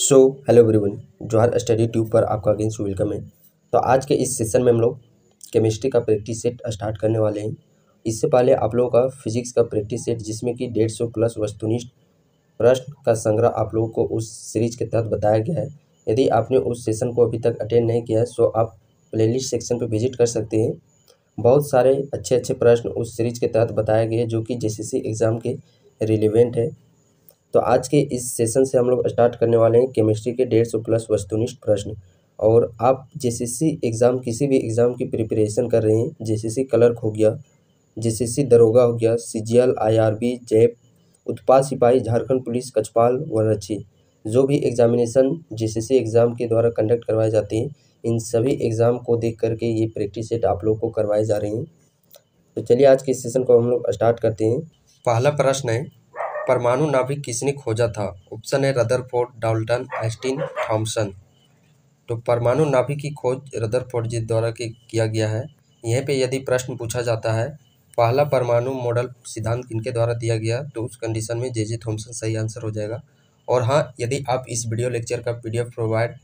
सो hello everyone जोहर study tube पर आपका अगेन वेलकम है तो आज के इस सेशन में हम लोग केमिस्ट्री का प्रैक्टिस सेट स्टार्ट करने वाले हैं इससे पहले आप लोगों का फिजिक्स का प्रैक्टिस सेट जिसमें कि डेढ़ सौ प्लस वस्तुनिष्ठ प्रश्न का संग्रह आप लोगों को उस सीरीज के तहत बताया गया है यदि आपने उस सेशन को अभी तक अटेंड नहीं किया है सो आप प्लेलिस्ट सेक्शन पर विजिट कर सकते हैं बहुत सारे अच्छे अच्छे प्रश्न उस सीरीज के तहत बताए गए जो कि जे एग्ज़ाम के रिलेवेंट है तो आज के इस सेशन से हम लोग स्टार्ट करने वाले हैं केमिस्ट्री के डेढ़ सौ प्लस वस्तुनिष्ठ प्रश्न और आप जे एग्ज़ाम किसी भी एग्ज़ाम की प्रिपरेशन कर रहे हैं सी क्लर्क हो गया जे दरोगा हो गया सी जी एल जैप उत्पाद सिपाही झारखंड पुलिस कछपाल व जो भी एग्जामिनेशन जे एग्ज़ाम के द्वारा कंडक्ट करवाए जाते हैं इन सभी एग्ज़ाम को देख करके ये प्रैक्टिस सेट आप लोग को करवाए जा रहे हैं तो चलिए आज के सेशन को हम लोग स्टार्ट करते हैं पहला प्रश्न है परमाणु नाभिक किसने खोजा था ऑप्शन है रदरफोर्ड डाल्टन एस्टिन थॉम्सन तो परमाणु नाभिक की खोज रदरफोर्ड जी द्वारा के किया गया है यहीं पे यदि प्रश्न पूछा जाता है पहला परमाणु मॉडल सिद्धांत किनके द्वारा दिया गया तो उस कंडीशन में जे जे थॉम्सन सही आंसर हो जाएगा और हाँ यदि आप इस वीडियो लेक्चर का पी प्रोवाइड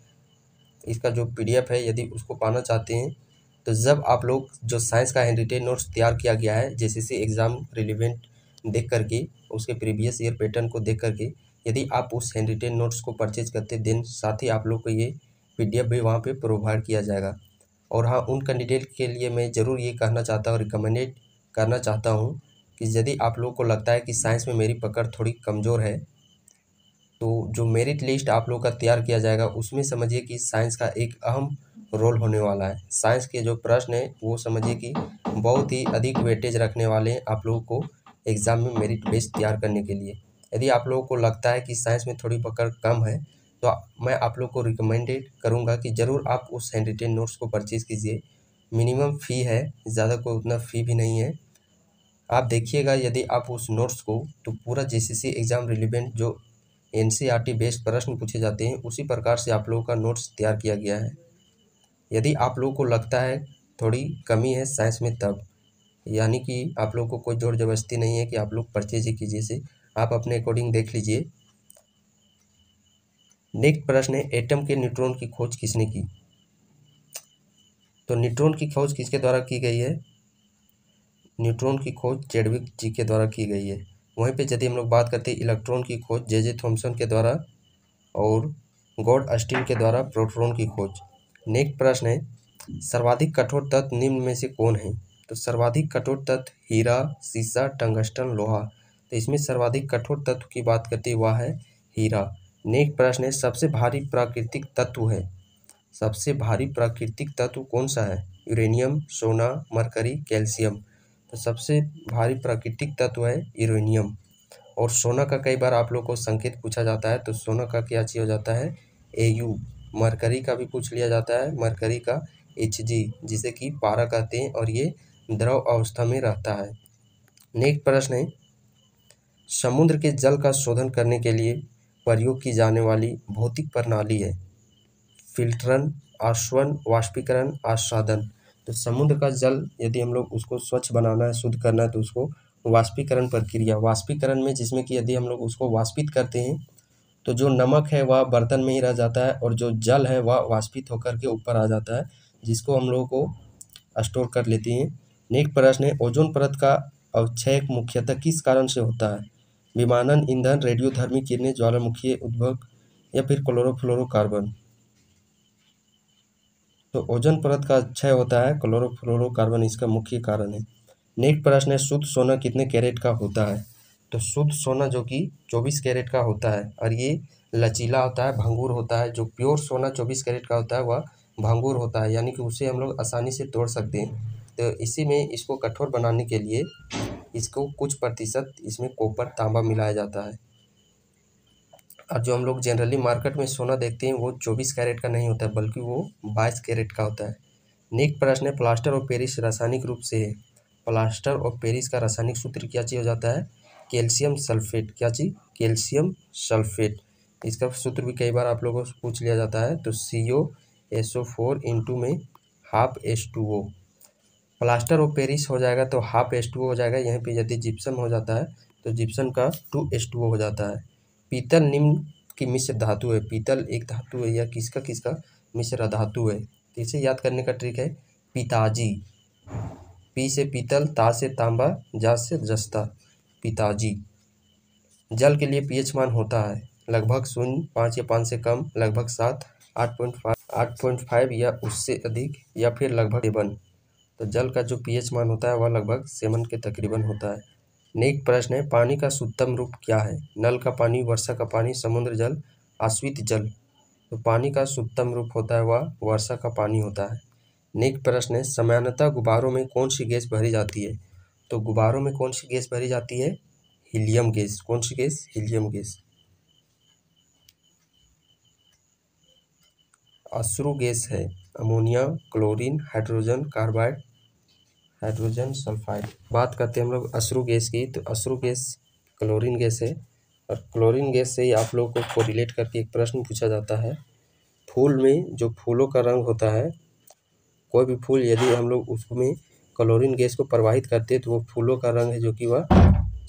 इसका जो पी है यदि उसको पाना चाहते हैं तो जब आप लोग जो साइंस का हैंड नोट्स तैयार किया गया है जैसे एग्ज़ाम रिलीवेंट देख करके उसके प्रीवियस ईयर पैटर्न को देख करके यदि आप उस हैंड रिटेन नोट्स को परचेज करते दिन साथ ही आप लोग को ये पी भी वहाँ पर प्रोवाइड किया जाएगा और हाँ उन कैंडिडेट के लिए मैं ज़रूर ये कहना चाहता हूँ रिकमेंडेड करना चाहता हूँ कि यदि आप लोग को लगता है कि साइंस में मेरी पकड़ थोड़ी कमज़ोर है तो जो मेरिट लिस्ट आप लोग का तैयार किया जाएगा उसमें समझिए कि साइंस का एक अहम रोल होने वाला है साइंस के जो प्रश्न हैं वो समझिए कि बहुत ही अधिक वेटेज रखने वाले हैं आप लोगों को एग्ज़ाम में मेरिट बेस तैयार करने के लिए यदि आप लोगों को लगता है कि साइंस में थोड़ी पकड़ कम है तो मैं आप लोग को रिकमेंडेड करूँगा कि ज़रूर आप उस हैंड रिटेन नोट्स को परचेज़ कीजिए मिनिमम फ़ी है ज़्यादा कोई उतना फ़ी भी नहीं है आप देखिएगा यदि आप उस नोट्स को तो पूरा जे एग्ज़ाम रिलेवेंट जो एन बेस्ड e प्रश्न पूछे जाते हैं उसी प्रकार से आप लोगों का नोट्स तैयार किया गया है यदि आप लोगों को लगता है थोड़ी कमी है साइंस में तब यानी कि आप लोगों को कोई ज़ोर ज़बरदस्ती नहीं है कि आप लोग परचेज ही कीजिए इसे आप अपने अकॉर्डिंग देख लीजिए नेक्स्ट प्रश्न है एटम के न्यूट्रॉन की खोज किसने की तो न्यूट्रॉन की खोज किसके द्वारा की गई है न्यूट्रॉन की खोज चेडविक जी के द्वारा की गई है वहीं पे यदि हम लोग बात करते हैं इलेक्ट्रॉन की खोज जे जे थॉम्सन के द्वारा और गॉड अस्टिन के द्वारा प्रोट्रॉन की खोज नेक्स्ट प्रश्न है सर्वाधिक कठोर तत्व निम्न में से कौन है तो सर्वाधिक कठोर तत्व हीरा सीसा टंगस्टन लोहा तो इसमें सर्वाधिक कठोर तत्व की बात करते वह है हीरा नेक प्रश्न है सबसे भारी प्राकृतिक तत्व है सबसे भारी प्राकृतिक तत्व कौन सा है यूरेनियम सोना मरकरी कैल्शियम तो सबसे भारी प्राकृतिक तत्व है यूरेनियम और सोना का कई बार आप लोग को संकेत पूछा जाता है तो सोना का क्या चीज़ हो जाता है ए यू मरकरी का भी पूछ लिया जाता है मरकरी का एच जी जिसे कि पारा कहते हैं और ये द्रव अवस्था में रहता है नेक्स्ट प्रश्न है समुद्र के जल का शोधन करने के लिए प्रयोग की जाने वाली भौतिक प्रणाली है फिल्टरन आश्वन वाष्पीकरण आस्वादन तो समुद्र का जल यदि हम लोग उसको स्वच्छ बनाना है शुद्ध करना है तो उसको वाष्पीकरण प्रक्रिया वाष्पीकरण में जिसमें कि यदि हम लोग उसको वाष्पित करते हैं तो जो नमक है वह बर्तन में ही रह जाता है और जो जल है वह वाष्पित होकर के ऊपर आ जाता है जिसको हम लोगों को स्टोर कर लेती हैं नेक प्रश्न है ओजोन परत का अवक्षय मुख्यतः किस कारण से होता है विमानन ईंधन रेडियोधर्मी किरणें ज्वालामुखी उद्भव या फिर क्लोरोफ्लोरोकार्बन तो ओजोन परत का क्षय होता है क्लोरोफ्लोरोकार्बन इसका मुख्य कारण है नेक्स्ट प्रश्न है शुद्ध सोना कितने कैरेट का होता है तो शुद्ध सोना जो कि चौबीस कैरेट का होता है और ये लचीला होता है भंगूर होता है जो प्योर सोना चौबीस कैरेट का होता है वह भंगूर होता है यानी कि उसे हम लोग आसानी से तोड़ सकते हैं तो इसी में इसको कठोर बनाने के लिए इसको कुछ प्रतिशत इसमें कॉपर तांबा मिलाया जाता है और जो हम लोग जनरली मार्केट में सोना देखते हैं वो चौबीस कैरेट का नहीं होता है बल्कि वो बाईस कैरेट का होता है नेक प्रश्न है प्लास्टर और पेरिस रासायनिक रूप से है प्लास्टर और पेरिस का रासायनिक सूत्र क्या चीज़ हो जाता है कैल्शियम सल्फेट क्या चीज़ कैल्शियम सल्फेट इसका सूत्र भी कई बार आप लोगों से पूछ लिया जाता है तो C O S O four into में half S two O plaster of Paris हो जाएगा तो हाफ एस टू हो जाएगा यहीं पे यदि जिप्सम हो जाता है तो जिप्सम का टू एस टू हो जाता है पीतल निम्न की मिश्र धातु है पीतल एक धातु है या किसका किसका मिश्र धातु है तो इसे याद करने का ट्रिक है पिताजी पी से पीतल ता से तांबा जा से जस्ता पिताजी जल के लिए पीएच मान होता है लगभग शून्य पाँच या पाँच से कम लगभग सात आठ पॉइंट फाइव आठ पॉइंट फाइव या उससे अधिक या फिर लगभग एवन तो जल का जो पीएच मान होता है वह लगभग सेवन के तकरीबन होता है नेक्स्ट प्रश्न है पानी का शुद्धतम रूप क्या है नल का पानी वर्षा का पानी समुद्र जल आश्वित जल तो पानी का शुद्धतम रूप होता है वह वर्षा का पानी होता है नेक्स्ट प्रश्न है सामान्यतः गुब्बारों में कौन सी गैस भरी जाती है तो गुब्बारों में कौन सी गैस भरी जाती है हीलियम गैस कौन सी गैस हीलियम गैस अश्रु गैस है ammonia chlorine hydrogen carbide hydrogen sulphide बात करते हैं हम लोग अश्रु गैस की तो अश्रु गैस क्लोरीन गैस है और क्लोरीन गैस से ही आप लोगों को कोरिलेट करके एक प्रश्न पूछा जाता है फूल में जो फूलों का रंग होता है कोई भी फूल यदि हम लोग उसमें क्लोरीन गैस को प्रवाहित करते हैं तो वो फूलों का रंग है जो कि वह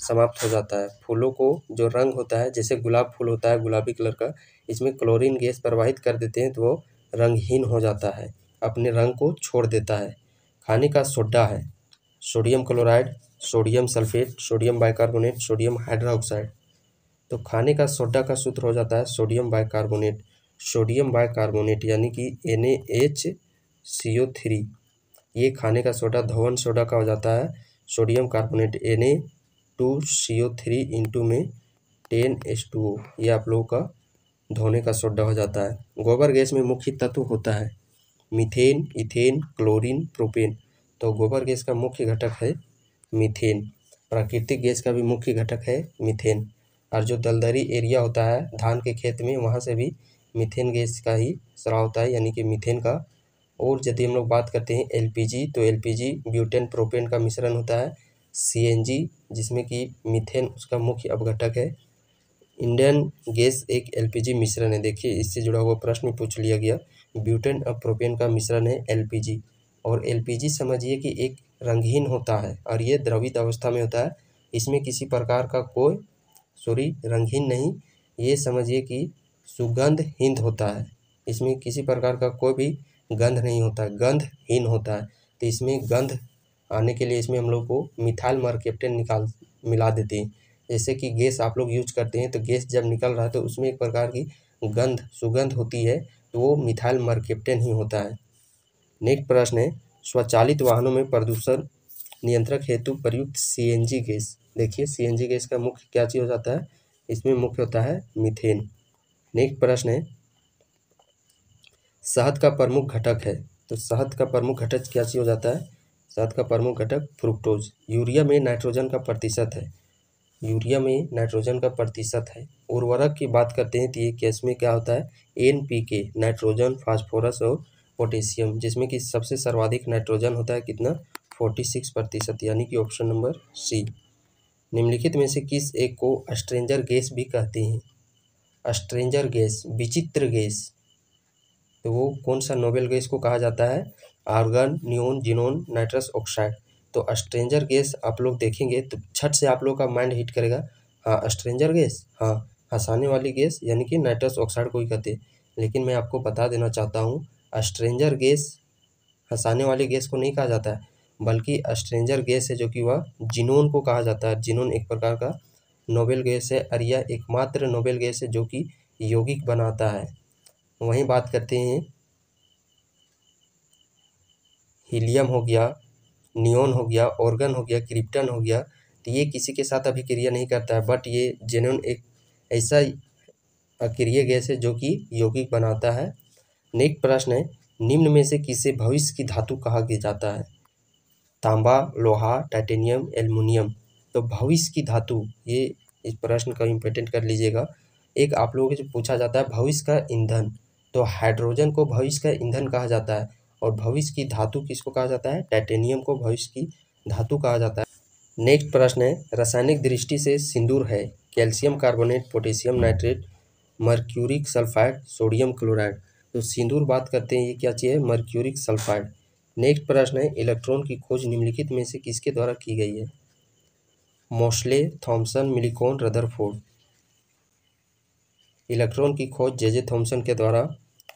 समाप्त हो जाता है फूलों को जो रंग होता है जैसे गुलाब फूल होता है गुलाबी कलर का इसमें क्लोरीन गैस प्रवाहित कर देते हैं तो वो रंगहीन हो जाता है अपने रंग को छोड़ देता है खाने का सोडा है sodium chloride sodium sulphate sodium bicarbonate sodium hydroxide तो खाने का सोडा का सूत्र हो जाता है सोडियम बाइकार्बोनेट सोडियम बाइकार्बोनेट यानी कि N H C O three ये खाने का सोडा धवन सोडा का हो जाता है sodium carbonate N A two C O three into में टेन एस टू ओ ये आप लोगों का धोने का सोडा हो जाता है गोबर गैस में मुख्य तत्व होता है मीथेन इथेन क्लोरीन प्रोपेन तो गोबर गैस का मुख्य घटक है मीथेन प्राकृतिक गैस का भी मुख्य घटक है मीथेन और जो दलदरी एरिया होता है धान के खेत में वहाँ से भी मीथेन गैस का ही सराह होता है यानी कि मीथेन का और यदि हम लोग बात करते हैं एलपीजी तो एलपीजी ब्यूटेन प्रोपेन का मिश्रण होता है सीएनजी जिसमें कि मीथेन उसका मुख्य अपघटक है इंडियन गैस एक एलपीजी मिश्रण है देखिए इससे जुड़ा हुआ प्रश्न पूछ लिया गया ब्यूटेन और प्रोपेन का मिश्रण है एलपीजी और एलपीजी समझिए कि एक रंगहीन होता है और ये द्रवित अवस्था में होता है इसमें किसी प्रकार का कोई सॉरी रंगहीन नहीं ये समझिए कि सुगंध हिंद होता है इसमें किसी प्रकार का कोई भी गंध नहीं होता गंधहीन होता है तो इसमें गंध आने के लिए इसमें हम लोग को मिथाइल मरकेप्टेन निकाल मिला देते हैं जैसे कि गैस आप लोग यूज करते हैं तो गैस जब निकल रहा है तो उसमें एक प्रकार की गंध सुगंध होती है तो वो मिथाइल मरकेप्टेन ही होता है नेक्स्ट प्रश्न है स्वचालित वाहनों में प्रदूषण नियंत्रक हेतु प्रयुक्त सी गैस देखिए सी गैस का मुख्य क्या चीज़ हो जाता है इसमें मुख्य होता है मिथेन नेक्स्ट प्रश्न है शहद का प्रमुख घटक है तो शहद का प्रमुख घटक क्या चीज़ हो जाता है साथ का प्रमुख घटक फ्रुक्टोज यूरिया में नाइट्रोजन का प्रतिशत है यूरिया में नाइट्रोजन का प्रतिशत है उर्वरक की बात करते हैं तो ये केस में क्या होता है N P K nitrogen phosphorus और पोटेशियम जिसमें कि सबसे सर्वाधिक नाइट्रोजन होता है कितना फोर्टी सिक्स प्रतिशत यानी कि ऑप्शन नंबर सी निम्नलिखित में से किस एक को अस्ट्रेंजर गैस भी कहते हैं अस्ट्रेंजर गैस विचित्र गैस तो वो कौन सा नोबेल गैस को कहा जाता है आर्गन न्यून जिनोन नाइट्रस ऑक्साइड तो अस्ट्रेंजर गैस आप लोग देखेंगे तो छत से आप लोग का माइंड हीट करेगा हाँ अस्ट्रेंजर गैस हाँ हंसाने वाली गैस यानी कि नाइट्रस ऑक्साइड को ही कहते हैं लेकिन मैं आपको बता देना चाहता हूँ अस्ट्रेंजर गैस हंसाने वाली गैस को नहीं कहा जाता है बल्कि अस्ट्रेंजर गैस है जो कि वह जिनोन को कहा जाता है जिनोन एक प्रकार का नोबेल गैस है और यह एकमात्र नोबेल गैस है जो कि यौगिक बनाता है वहीं बात करते हैं हीलियम हो गया नियोन हो गया ऑर्गन हो गया क्रिप्टन हो गया तो ये किसी के साथ अभिक्रिया नहीं करता है बट ये जेन्यून एक ऐसा अक्रिय गैस है जो कि यौगिक बनाता है नेक्स्ट प्रश्न है निम्न में से किसे भविष्य की धातु कहा जाता है तांबा लोहा टाइटेनियम एल्युमिनियम तो भविष्य की धातु ये इस प्रश्न का इम्पोर्टेंट कर लीजिएगा एक आप लोगों से पूछा जाता है भविष्य का ईंधन तो हाइड्रोजन को भविष्य का ईंधन कहा जाता है और भविष्य की धातु किसको कहा जाता है टाइटेनियम को भविष्य की धातु कहा जाता है नेक्स्ट प्रश्न है रासायनिक दृष्टि से सिंदूर है calcium carbonate potassium nitrate mercuric sulphide sodium chloride तो सिंदूर बात करते हैं ये क्या चाहिए मर्क्यूरिक सल्फाइड नेक्स्ट प्रश्न है इलेक्ट्रॉन की खोज निम्नलिखित में से किसके द्वारा की गई है Moseley Thomson Millikan Rutherford electron की खोज जे जे थॉम्सन के द्वारा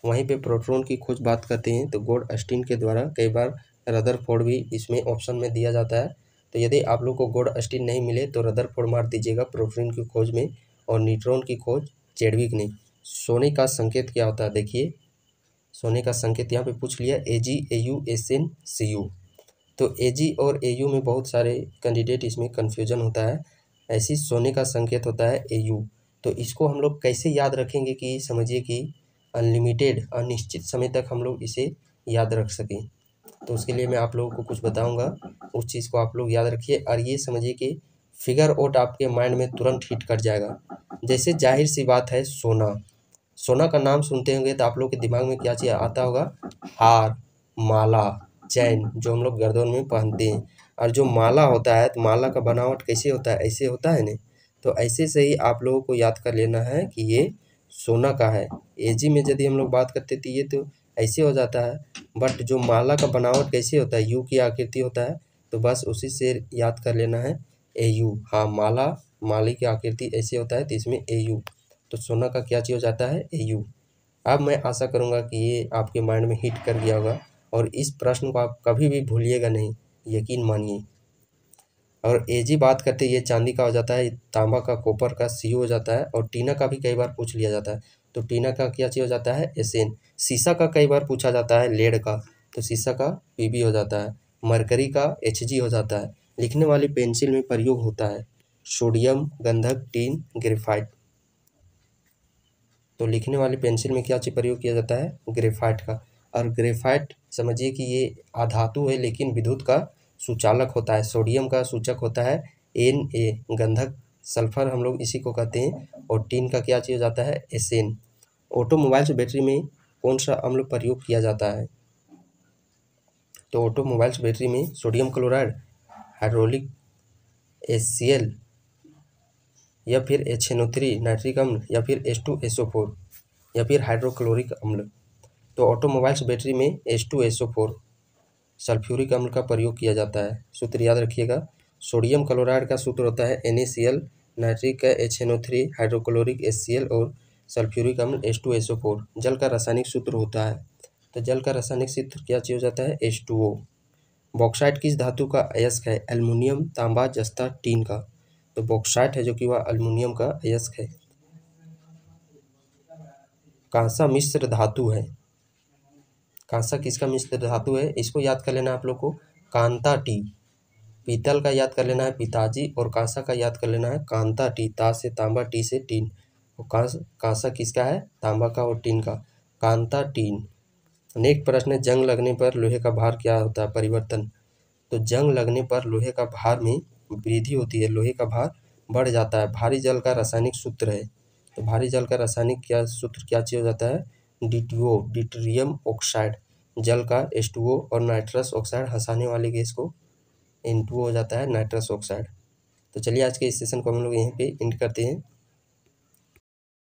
वहीं पे प्रोटोन की खोज बात करते हैं तो गोड अस्टिन के द्वारा कई बार रदर फोड़ भी इसमें ऑप्शन में दिया जाता है तो यदि आप लोग को गोड अस्टिन नहीं मिले तो रदर फोड़ मार दीजिएगा प्रोटोन की खोज में और न्यूट्रॉन की खोज चेडविक ने सोने का संकेत क्या होता है देखिए सोने का संकेत यहाँ पे पूछ लिया A G A U S N C U तो ए जी और ए यू में बहुत सारे कैंडिडेट इसमें कन्फ्यूजन होता है ऐसी सोने का संकेत होता है ए यू तो इसको हम लोग कैसे याद रखेंगे कि समझिए कि अनलिमिटेड अनिश्चित समय तक हम लोग इसे याद रख सकें तो उसके लिए मैं आप लोगों को कुछ बताऊंगा उस चीज़ को आप लोग याद रखिए और ये समझिए कि फिगर आउट आपके माइंड में तुरंत हिट कर जाएगा जैसे जाहिर सी बात है सोना सोना का नाम सुनते होंगे तो आप लोग के दिमाग में क्या चीज़ आता होगा हार माला चैन जो हम लोग गर्दन में पहनते हैं और जो माला होता है तो माला का बनावट कैसे होता है ऐसे होता है ना तो ऐसे से ही आप लोगों को याद कर लेना है कि ये सोना का है एजी में यदि हम लोग बात करते तो ये तो ऐसे हो जाता है बट जो माला का बनावट कैसे होता है यू की आकृति होता है तो बस उसी से याद कर लेना है ए यू हाँ माला माली की आकृति ऐसे होता है तो इसमें ए यू तो सोना का क्या चीज़ हो जाता है ए यू अब मैं आशा करूँगा कि ये आपके माइंड में हिट कर गया होगा और इस प्रश्न को आप कभी भी भूलिएगा नहीं यकीन मानिए और एजी बात करते ये चांदी का हो जाता है तांबा का कॉपर का सी हो जाता है और टीना का भी कई बार पूछ लिया जाता है तो टीना का क्या चीज़ हो जाता है एसेन शीशा का कई बार पूछा जाता है लेड का तो शीशा का पीबी हो जाता है मरकरी का एच हो जाता है लिखने वाली पेंसिल में प्रयोग होता है सोडियम गंधक टीन ग्रेफाइट तो लिखने वाली पेंसिल में क्या चीज़ प्रयोग किया जाता है ग्रेफाइट का और ग्रेफाइट समझिए कि ये आधातु है लेकिन विद्युत का सुचालक होता है सोडियम का सूचक होता है एन ए गंधक सल्फर हम लोग इसी को कहते हैं और टीन का क्या चीज़ हो जाता है एस एन ऑटोमोबाइल्स बैटरी में कौन सा अम्ल प्रयोग किया जाता है तो ऑटोमोबाइल्स बैटरी में sodium chloride hydraulic S C L या फिर H N O three nitric अम्ल या फिर S two S O four या फिर हाइड्रोक्लोरिक अम्ल तो ऑटोमोबाइल्स बैटरी में S two S O four sulphuric अम्ल का प्रयोग किया जाता है सूत्र याद रखिएगा सोडियम क्लोराइड का सूत्र होता है N nitric H N O three hydrochloric S C L और सल्फ्यूरिक अम्ल एस टू एस फोर जल का रासायनिक सूत्र होता है तो जल का रासायनिक सूत्र क्या चीज हो जाता है एस टू ओ बॉक्साइट किस धातु का अयस्क है एल्युमिनियम तांबा जस्ता टीन का तो बॉक्साइट है जो कि वह एल्युमिनियम का अयस्क है कांसा मिश्र धातु है कांसा किसका मिश्र धातु है इसको याद कर लेना आप लोग को कांता टी पीतल का याद कर लेना है पिताजी और कांसा का याद कर लेना है कांता टी ता से तांबा टी से टीन और कांस कांसा किसका है तांबा का और टीन का कांता टीन नेक्स्ट प्रश्न है जंग लगने पर लोहे का भार क्या होता है परिवर्तन तो जंग लगने पर लोहे का भार में वृद्धि होती है लोहे का भार बढ़ जाता है भारी जल का रासायनिक सूत्र है तो भारी जल का रासायनिक क्या सूत्र क्या चीज़ हो जाता है डीटीओ डिट्रियम ऑक्साइड जल का एस और नाइट्रस ऑक्साइड हंसाने वाले गैस को एन हो जाता है नाइट्रस ऑक्साइड तो चलिए आज के इस सेशन को हम लोग यहीं पे एंड करते हैं